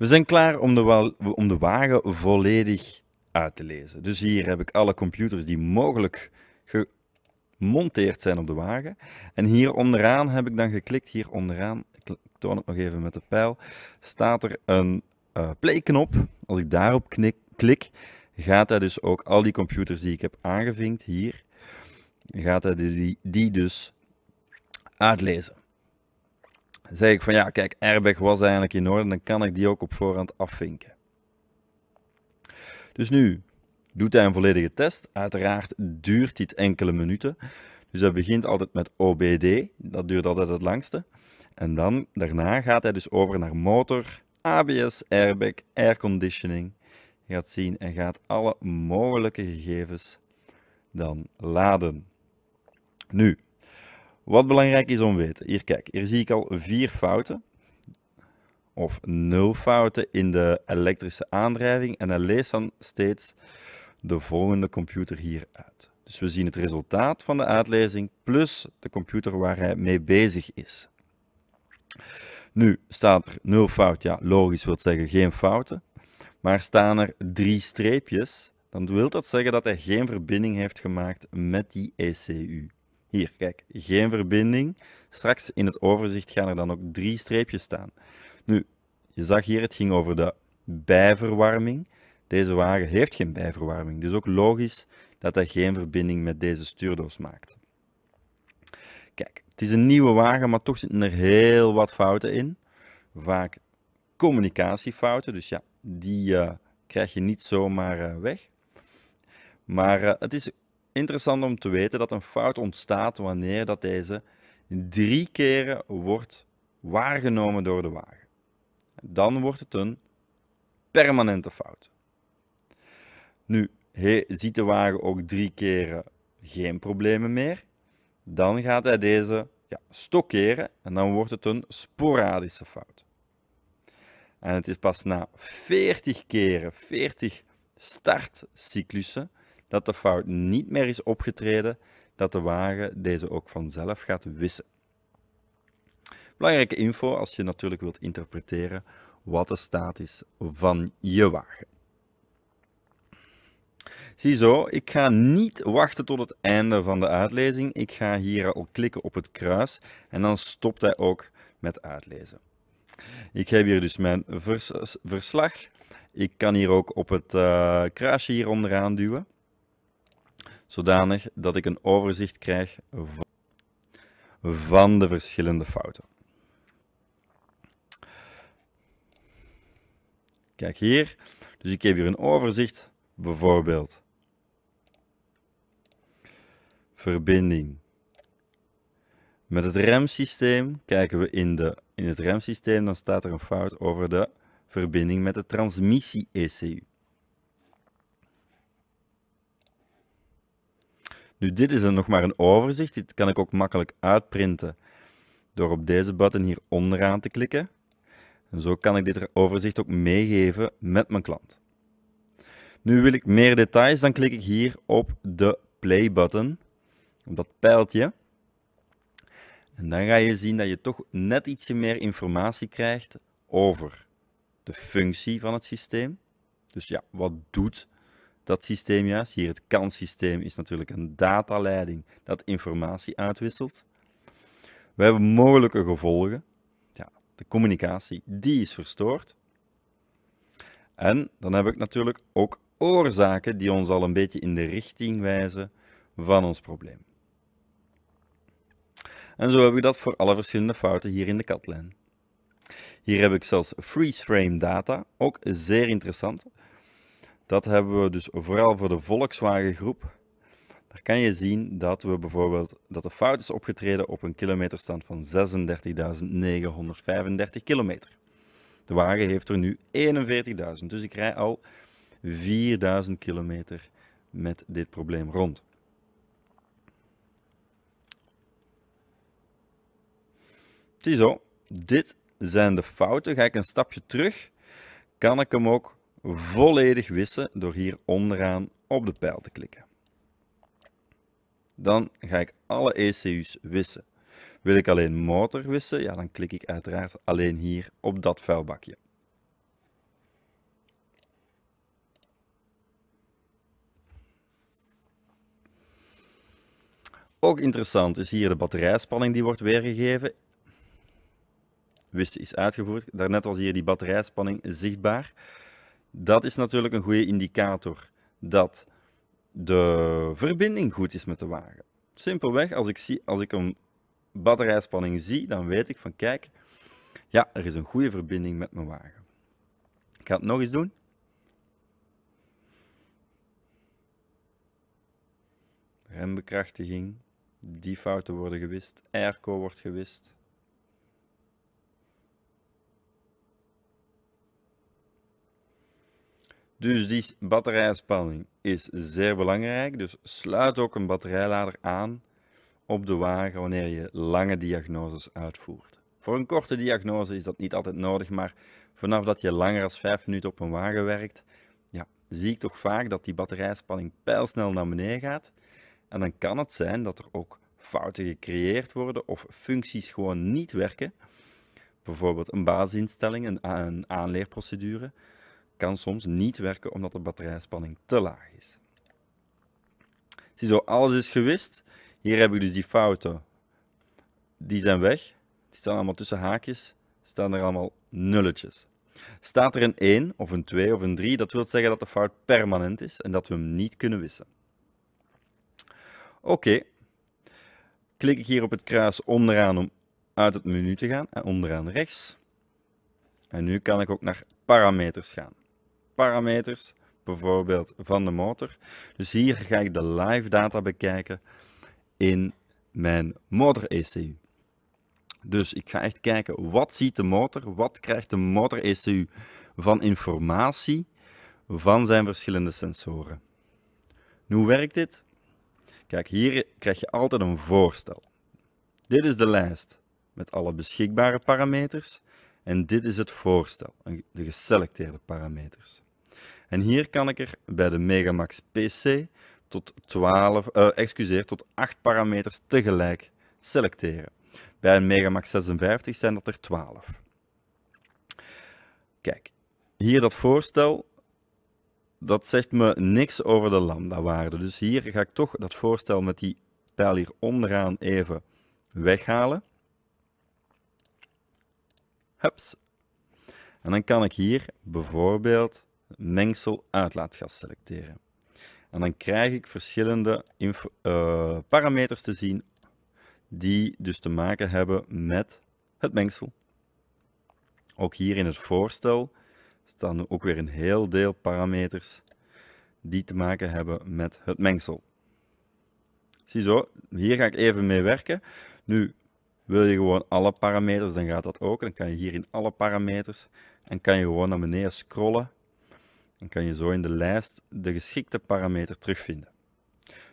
We zijn klaar om de, om de wagen volledig uit te lezen. Dus hier heb ik alle computers die mogelijk gemonteerd zijn op de wagen. En hier onderaan heb ik dan geklikt. Hier onderaan, ik toon het nog even met de pijl, staat er een uh, play-knop. Als ik daarop klik, gaat hij dus ook al die computers die ik heb aangevinkt hier, gaat hij die, die dus uitlezen zei zeg ik van ja, kijk, airbag was eigenlijk in orde, dan kan ik die ook op voorhand afvinken. Dus nu doet hij een volledige test. Uiteraard duurt dit enkele minuten. Dus dat begint altijd met OBD, dat duurt altijd het langste. En dan, daarna gaat hij dus over naar motor, ABS, airbag, airconditioning. Je gaat zien en gaat alle mogelijke gegevens dan laden. Nu, wat belangrijk is om te weten. Hier kijk, hier zie ik al vier fouten. Of nul fouten in de elektrische aandrijving. En hij leest dan steeds de volgende computer hier uit. Dus we zien het resultaat van de uitlezing plus de computer waar hij mee bezig is. Nu staat er nul fout. Ja, logisch wil zeggen geen fouten. Maar staan er drie streepjes, dan wil dat zeggen dat hij geen verbinding heeft gemaakt met die ECU. Hier, kijk, geen verbinding. Straks in het overzicht gaan er dan ook drie streepjes staan. Nu, je zag hier, het ging over de bijverwarming. Deze wagen heeft geen bijverwarming, dus ook logisch dat hij geen verbinding met deze stuurdoos maakt. Kijk, het is een nieuwe wagen, maar toch zitten er heel wat fouten in. Vaak communicatiefouten, dus ja, die eh, krijg je niet zomaar eh, weg. Maar eh, het is Interessant om te weten dat een fout ontstaat wanneer dat deze drie keren wordt waargenomen door de wagen. Dan wordt het een permanente fout. Nu, he, ziet de wagen ook drie keren geen problemen meer, dan gaat hij deze ja, stokkeren en dan wordt het een sporadische fout. En het is pas na 40 keren, 40 startcyclussen, dat de fout niet meer is opgetreden, dat de wagen deze ook vanzelf gaat wissen. Belangrijke info als je natuurlijk wilt interpreteren wat de staat is van je wagen. Ziezo, ik ga niet wachten tot het einde van de uitlezing. Ik ga hier al klikken op het kruis en dan stopt hij ook met uitlezen. Ik heb hier dus mijn vers verslag. Ik kan hier ook op het uh, kruisje hier onderaan duwen zodanig dat ik een overzicht krijg van de verschillende fouten. Kijk hier. Dus ik heb hier een overzicht, bijvoorbeeld verbinding. Met het remsysteem kijken we in, de, in het remsysteem, dan staat er een fout over de verbinding met de transmissie-ECU. Nu, dit is dan nog maar een overzicht. Dit kan ik ook makkelijk uitprinten door op deze button hier onderaan te klikken. En zo kan ik dit overzicht ook meegeven met mijn klant. Nu wil ik meer details, dan klik ik hier op de play button, op dat pijltje. En dan ga je zien dat je toch net ietsje meer informatie krijgt over de functie van het systeem. Dus ja, wat doet dat systeem juist. Hier het kanssysteem is natuurlijk een dataleiding dat informatie uitwisselt. We hebben mogelijke gevolgen. Ja, de communicatie, die is verstoord. En dan heb ik natuurlijk ook oorzaken die ons al een beetje in de richting wijzen van ons probleem. En zo heb ik dat voor alle verschillende fouten hier in de katlijn. Hier heb ik zelfs freeze frame data, ook zeer interessant. Dat hebben we dus vooral voor de Volkswagen groep. Daar kan je zien dat we bijvoorbeeld dat de fout is opgetreden op een kilometerstand van 36.935 kilometer. De wagen heeft er nu 41.000, dus ik rij al 4.000 kilometer met dit probleem rond. Ziezo, dit zijn de fouten. Ga ik een stapje terug, kan ik hem ook volledig wissen door hier onderaan op de pijl te klikken. Dan ga ik alle ECU's wissen. Wil ik alleen motor wissen, ja, dan klik ik uiteraard alleen hier op dat vuilbakje. Ook interessant is hier de batterijspanning die wordt weergegeven. Wissen is uitgevoerd. Daarnet was hier die batterijspanning zichtbaar dat is natuurlijk een goede indicator dat de verbinding goed is met de wagen. Simpelweg, als ik, zie, als ik een batterijspanning zie, dan weet ik van kijk, ja, er is een goede verbinding met mijn wagen. Ik ga het nog eens doen. Rembekrachtiging, die fouten worden gewist, airco wordt gewist. Dus die batterijspanning is zeer belangrijk. Dus sluit ook een batterijlader aan op de wagen wanneer je lange diagnoses uitvoert. Voor een korte diagnose is dat niet altijd nodig, maar vanaf dat je langer dan 5 minuten op een wagen werkt, ja, zie ik toch vaak dat die batterijspanning pijlsnel naar beneden gaat. En dan kan het zijn dat er ook fouten gecreëerd worden of functies gewoon niet werken. Bijvoorbeeld een basisinstelling, een aanleerprocedure kan soms niet werken omdat de batterijspanning te laag is. Ziezo, alles is gewist. Hier heb ik dus die fouten. Die zijn weg. Die staan allemaal tussen haakjes. Staan er allemaal nulletjes. Staat er een 1 of een 2 of een 3, dat wil zeggen dat de fout permanent is en dat we hem niet kunnen wissen. Oké. Klik ik hier op het kruis onderaan om uit het menu te gaan, en onderaan rechts. En nu kan ik ook naar parameters gaan parameters, bijvoorbeeld van de motor. Dus hier ga ik de live data bekijken in mijn motor ECU. Dus ik ga echt kijken, wat ziet de motor? Wat krijgt de motor ECU van informatie van zijn verschillende sensoren? hoe werkt dit? Kijk, hier krijg je altijd een voorstel. Dit is de lijst met alle beschikbare parameters en dit is het voorstel, de geselecteerde parameters. En hier kan ik er bij de Megamax PC tot, 12, eh, excuseer, tot 8 parameters tegelijk selecteren. Bij een Megamax 56 zijn dat er 12. Kijk, hier dat voorstel, dat zegt me niks over de lambda-waarde. Dus hier ga ik toch dat voorstel met die pijl hier onderaan even weghalen. Hups. En dan kan ik hier bijvoorbeeld mengsel uitlaatgas selecteren. En dan krijg ik verschillende eh, parameters te zien die dus te maken hebben met het mengsel. Ook hier in het voorstel staan ook weer een heel deel parameters die te maken hebben met het mengsel. Ziezo, hier ga ik even mee werken. Nu, wil je gewoon alle parameters, dan gaat dat ook. Dan kan je hier in alle parameters en kan je gewoon naar beneden scrollen dan kan je zo in de lijst de geschikte parameter terugvinden.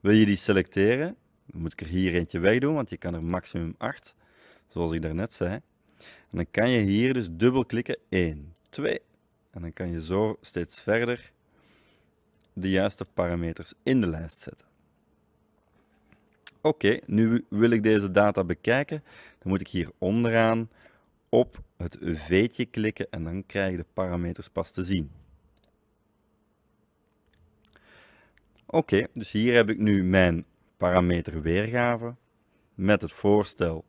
Wil je die selecteren, dan moet ik er hier eentje wegdoen, want je kan er maximum 8, zoals ik daarnet zei. En dan kan je hier dus dubbel klikken 1, 2. En dan kan je zo steeds verder de juiste parameters in de lijst zetten. Oké, nu wil ik deze data bekijken. Dan moet ik hier onderaan op het V'tje klikken en dan krijg je de parameters pas te zien. Oké, dus hier heb ik nu mijn parameter weergave met het voorstel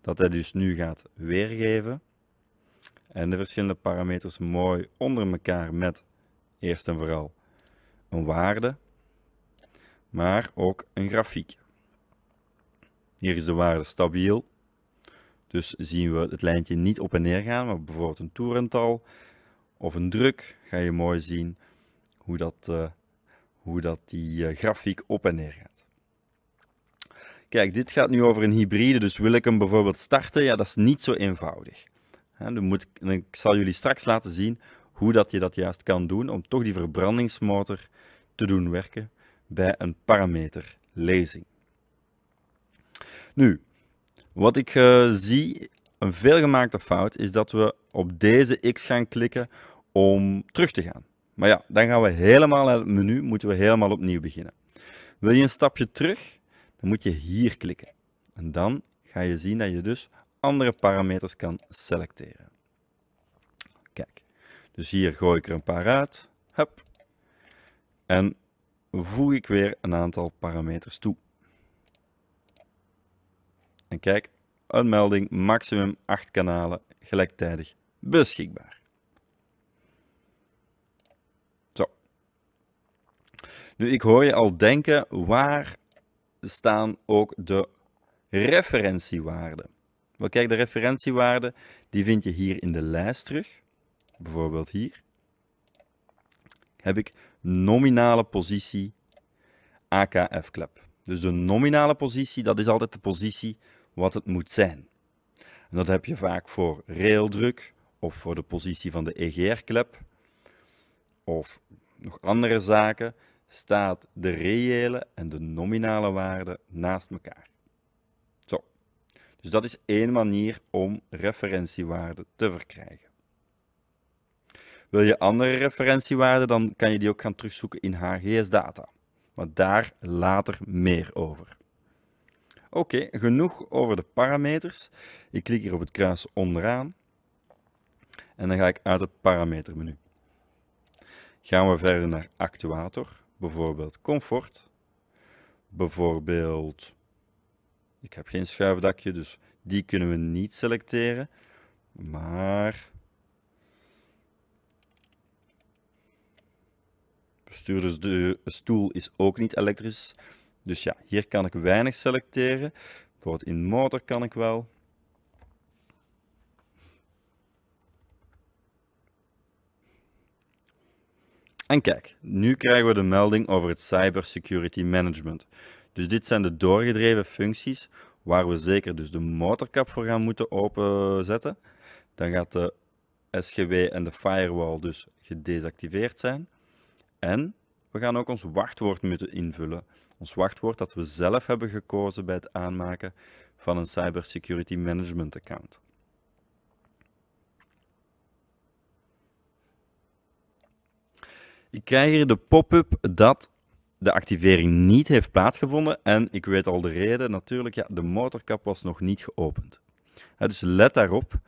dat hij dus nu gaat weergeven. En de verschillende parameters mooi onder elkaar met eerst en vooral een waarde, maar ook een grafiek. Hier is de waarde stabiel, dus zien we het lijntje niet op en neer gaan, maar bijvoorbeeld een toerental of een druk ga je mooi zien hoe dat... Uh, hoe dat die eh, grafiek op en neer gaat. Kijk, dit gaat nu over een hybride, dus wil ik hem bijvoorbeeld starten? Ja, dat is niet zo eenvoudig. dan moet ik, ik zal jullie straks laten zien hoe dat je dat juist kan doen om toch die verbrandingsmotor te doen werken bij een parameterlezing. Nu, wat ik eh, zie, een veelgemaakte fout, is dat we op deze X gaan klikken om terug te gaan. Maar ja, dan gaan we helemaal uit het menu, moeten we helemaal opnieuw beginnen. Wil je een stapje terug, dan moet je hier klikken. En dan ga je zien dat je dus andere parameters kan selecteren. Kijk, dus hier gooi ik er een paar uit. Hup. En voeg ik weer een aantal parameters toe. En kijk, een melding, maximum 8 kanalen gelijktijdig beschikbaar. Nu, ik hoor je al denken, waar staan ook de referentiewaarden? Wel kijk, de referentiewaarden, die vind je hier in de lijst terug. Bijvoorbeeld hier. Heb ik nominale positie AKF-klep. Dus de nominale positie, dat is altijd de positie wat het moet zijn. dat heb je vaak voor reeldruk of voor de positie van de EGR-klep of nog andere zaken staat de reële en de nominale waarde naast elkaar. Zo. Dus dat is één manier om referentiewaarde te verkrijgen. Wil je andere referentiewaarden, dan kan je die ook gaan terugzoeken in HGS-data. Maar daar later meer over. Oké, genoeg over de parameters. Ik klik hier op het kruis onderaan. En dan ga ik uit het parametermenu. Gaan we verder naar actuator. Bijvoorbeeld comfort. Bijvoorbeeld, ik heb geen schuifdakje, dus die kunnen we niet selecteren. Maar bestuurdersstoel stoel is ook niet elektrisch. Dus ja, hier kan ik weinig selecteren. Bijvoorbeeld in motor kan ik wel. En kijk, nu krijgen we de melding over het cybersecurity management. Dus dit zijn de doorgedreven functies waar we zeker dus de motorkap voor gaan moeten openzetten. Dan gaat de SGW en de firewall dus gedesactiveerd zijn. En we gaan ook ons wachtwoord moeten invullen. Ons wachtwoord dat we zelf hebben gekozen bij het aanmaken van een cybersecurity management account. Ik krijg hier de pop-up dat de activering niet heeft plaatsgevonden. En ik weet al de reden, natuurlijk, ja, de motorkap was nog niet geopend. dus let daarop.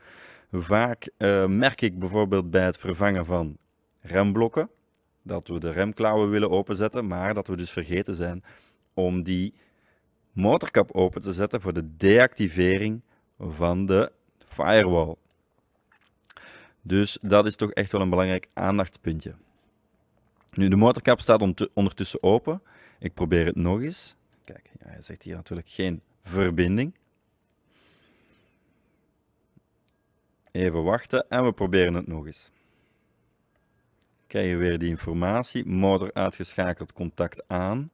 Vaak eh, merk ik bijvoorbeeld bij het vervangen van remblokken dat we de remklauwen willen openzetten, maar dat we dus vergeten zijn om die motorkap open te zetten voor de deactivering van de firewall. Dus dat is toch echt wel een belangrijk aandachtspuntje. Nu, de motorkap staat ondertussen open. Ik probeer het nog eens. Kijk, ja, hij zegt hier natuurlijk geen verbinding. Even wachten en we proberen het nog eens. Krijg je weer die informatie. Motor uitgeschakeld, contact aan.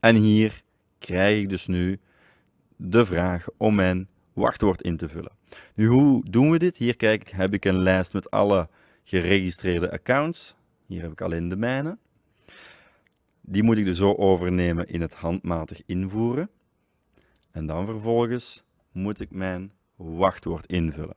En hier krijg ik dus nu de vraag om mijn wachtwoord in te vullen. Nu, hoe doen we dit? Hier kijk, heb ik een lijst met alle geregistreerde accounts. Hier heb ik alleen de mijne. Die moet ik dus zo overnemen in het handmatig invoeren. En dan vervolgens moet ik mijn wachtwoord invullen.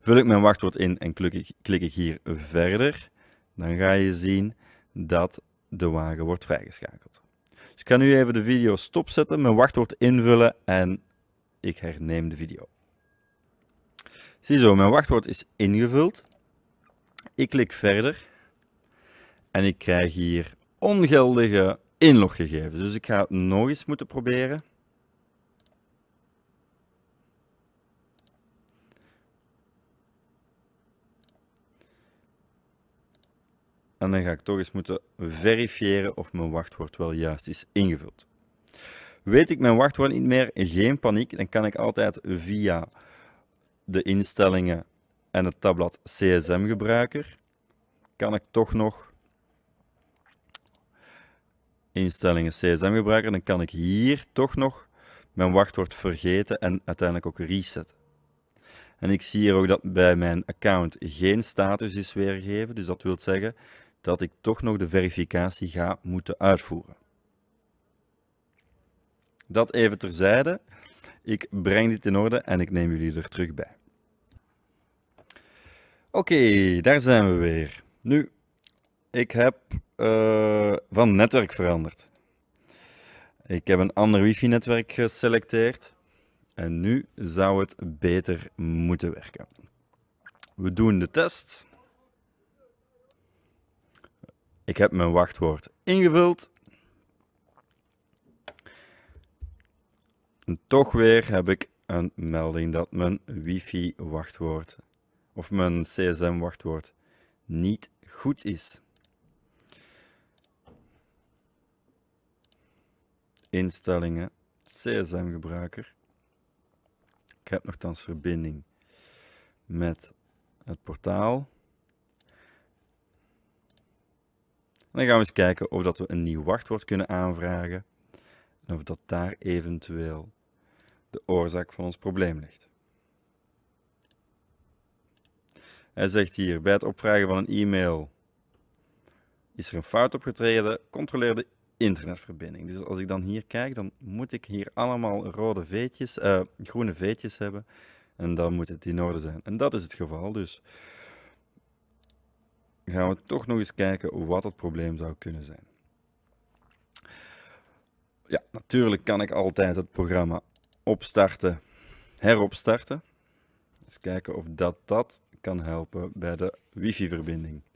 Vul ik mijn wachtwoord in en klik ik, klik ik hier verder, dan ga je zien dat de wagen wordt vrijgeschakeld. Dus ik ga nu even de video stopzetten, mijn wachtwoord invullen en ik herneem de video. Ziezo, mijn wachtwoord is ingevuld. Ik klik verder. En ik krijg hier ongeldige inloggegevens. Dus ik ga het nog eens moeten proberen. En dan ga ik toch eens moeten verifiëren of mijn wachtwoord wel juist is ingevuld. Weet ik mijn wachtwoord niet meer, geen paniek. Dan kan ik altijd via de instellingen en het tabblad CSM-gebruiker, kan ik toch nog instellingen CSM-gebruiker, dan kan ik hier toch nog mijn wachtwoord vergeten en uiteindelijk ook resetten. En ik zie hier ook dat bij mijn account geen status is weergegeven, dus dat wil zeggen dat ik toch nog de verificatie ga moeten uitvoeren dat even terzijde. Ik breng dit in orde en ik neem jullie er terug bij. Oké, daar zijn we weer. Nu, ik heb eh, van netwerk veranderd. Ik heb een ander wifi-netwerk geselecteerd. En nu zou het beter moeten werken. We doen de test. Ik heb mijn wachtwoord ingevuld. toch weer heb ik een melding dat mijn wifi-wachtwoord of mijn CSM-wachtwoord niet goed is. Instellingen, CSM-gebruiker. Ik heb nogthans verbinding met het portaal. dan gaan we eens kijken of dat we een nieuw wachtwoord kunnen aanvragen. En of dat daar eventueel de oorzaak van ons probleem ligt. Hij zegt hier, bij het opvragen van een e-mail is er een fout opgetreden, controleer de internetverbinding. Dus als ik dan hier kijk, dan moet ik hier allemaal rode veetjes, eh, groene veetjes hebben. En dan moet het in orde zijn. En dat is het geval, dus gaan we toch nog eens kijken wat het probleem zou kunnen zijn. Ja, natuurlijk kan ik altijd het programma opstarten, heropstarten. Eens kijken of dat dat kan helpen bij de wifi-verbinding.